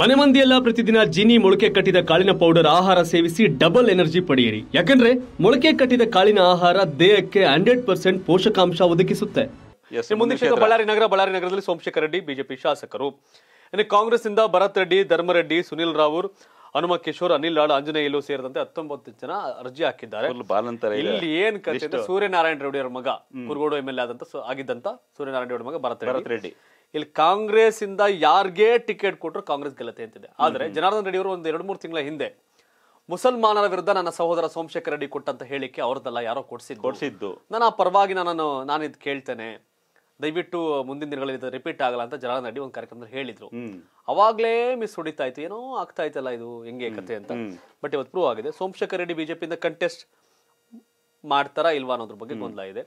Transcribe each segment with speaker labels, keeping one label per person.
Speaker 1: ಮನೆ ಮಂದಿಯೆಲ್ಲ ಪ್ರತಿದಿನ ಜಿನಿ ಮೊಳಕೆ ಕಟ್ಟಿದ ಕಾಳಿನ ಪೌಡರ್ ಆಹಾರ ಸೇವಿಸಿ ಡಬಲ್ ಎನರ್ಜಿ ಪಡೆಯಿರಿ ಯಾಕಂದ್ರೆ ಮೊಳಕೆ ಕಟ್ಟಿದ ಕಾಳಿನ ಆಹಾರ ದೇಹಕ್ಕೆ ಹಂಡ್ರೆಡ್ ಪರ್ಸೆಂಟ್ ಪೋಷಕಾಂಶ ಒದಗಿಸುತ್ತೆ ಮುಂದಿನ ಕ್ಷೇತ್ರ ಬಳ್ಳಾರಿ ನಗರ ಬಳ್ಳಾರಿ ನಗರದಲ್ಲಿ ಸೋಮಶೇಖರ ರೆಡ್ಡಿ ಬಿಜೆಪಿ ಶಾಸಕರು ಇನ್ನು ಇಂದ ಭರತ್ ರೆಡ್ಡಿ ಧರ್ಮರೆಡ್ಡಿ ಸುನಿಲ್ ರಾವೂರ್ ಹನುಮ ಕಿಶೋರ್ ಅನಿಲ್ ಲಾಡ್ ಆಂಜನೇಯಲು ಸೇರಿದಂತೆ ಹತ್ತೊಂಬತ್ತು ಜನ ಅರ್ಜಿ ಹಾಕಿದ್ದಾರೆ ಇಲ್ಲಿ ಏನ್ ಕಥೆ ಸೂರ್ಯನಾರಾಯಣ ರೆಡ್ಡಿ ಅವರ ಮಗ ಕುರುಗೋಡು ಎಂಎಲ್ ಆದಂತ ಆಗಿದ್ದಂತ ಸೂರ್ಯನಾರಾಯಣ ರೆಡ್ಡಿ ಮಗ ಭರತ್ ರೆಡ್ಡಿ ಇಲ್ಲಿ ಕಾಂಗ್ರೆಸ್ ಇಂದ ಯಾರಿಗೆ ಟಿಕೆಟ್ ಕೊಟ್ಟರು ಕಾಂಗ್ರೆಸ್ ಗೆಲ್ಲತೆ ಅಂತಿದೆ ಆದ್ರೆ ಜನಾರ್ದನ್ ರೆಡ್ಡಿ ಅವರು ಒಂದು ಎರಡು ಮೂರು ತಿಂಗಳ ಹಿಂದೆ ಮುಸಲ್ಮಾನರ ವಿರುದ್ಧ ನನ್ನ ಸಹೋದರ ಸೋಮಶೇಖರ್ ರೆಡ್ಡಿ ಕೊಟ್ಟಂತ ಹೇಳಿಕೆ ಅವ್ರದ್ದಲ್ಲ ಯಾರೋ ಕೊಡ್ಸಿದ್ದು ಕೊಡಿಸಿದ್ದು ನಾನು ಆ ಪರವಾಗಿ ನಾನು ನಾನು ಇದು ಕೇಳ್ತೇನೆ ದಯವಿಟ್ಟು ಮುಂದಿನ ದಿನಗಳಲ್ಲಿ ಇದು ರಿಪೀಟ್ ಆಗಲ್ಲ ಅಂತ ಜನಾರ್ದನ್ ರೆಡ್ಡಿ ಒಂದು ಕಾರ್ಯಕ್ರಮದಲ್ಲಿ ಹೇಳಿದ್ರು ಅವಾಗಲೇ ಮಿಸ್ ಹೊಡಿತಾ ಇತ್ತು ಏನೋ ಆಗ್ತಾ ಇತ್ತಲ್ಲ ಇದು ಹೆಂಗೆ ಕತೆ ಅಂತ ಬಟ್ ಇವತ್ತು ಪ್ರೂವ್ ಆಗಿದೆ ಸೋಮಶೇಖರ್ ರೆಡ್ಡಿ ಬಿಜೆಪಿಯಿಂದ ಕಂಟೆಸ್ಟ್ ಮಾಡ್ತಾರಾ ಇಲ್ವಾ ಅನ್ನೋದ್ರ ಬಗ್ಗೆ ಗೊಂದಲ ಇದೆ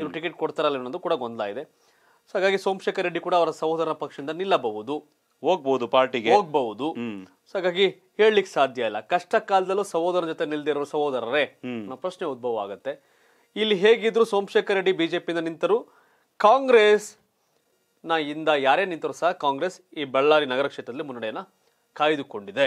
Speaker 1: ಇವ್ರು ಟಿಕೆಟ್ ಕೊಡ್ತಾರಲ್ಲ ಅನ್ನೋದು ಕೂಡ ಗೊಂದಲ ಇದೆ ಸೊ ಹಾಗಾಗಿ ಸೋಮಶೇಖರ್ ರೆಡ್ಡಿ ಕೂಡ ಅವರ ಸಹೋದರ ಪಕ್ಷದಿಂದ ನಿಲ್ಲಬಹುದು ಹೋಗ್ಬಹುದು ಪಾರ್ಟಿಗೆ ಹೋಗ್ಬಹುದು ಸೊ ಹಾಗಾಗಿ ಹೇಳಲಿಕ್ಕೆ ಸಾಧ್ಯ ಇಲ್ಲ ಕಷ್ಟ ಕಾಲದಲ್ಲೂ ಸಹೋದರ ಜೊತೆ ನಿಲ್ದಿರೋ ಸಹೋದರರೇ ಅನ್ನೋ ಪ್ರಶ್ನೆ ಉದ್ಭವ ಆಗುತ್ತೆ ಇಲ್ಲಿ ಹೇಗಿದ್ರು ಸೋಮಶೇಖರ್ ರೆಡ್ಡಿ ಬಿಜೆಪಿಯಿಂದ ನಿಂತರು ಕಾಂಗ್ರೆಸ್ ನ ಇಂದ ಯಾರೇ ನಿಂತರೂ ಸಹ ಕಾಂಗ್ರೆಸ್ ಈ ಬಳ್ಳಾರಿ ನಗರ ಕ್ಷೇತ್ರದಲ್ಲಿ ಮುನ್ನಡೆಯನ್ನ ಕಾಯ್ದುಕೊಂಡಿದೆ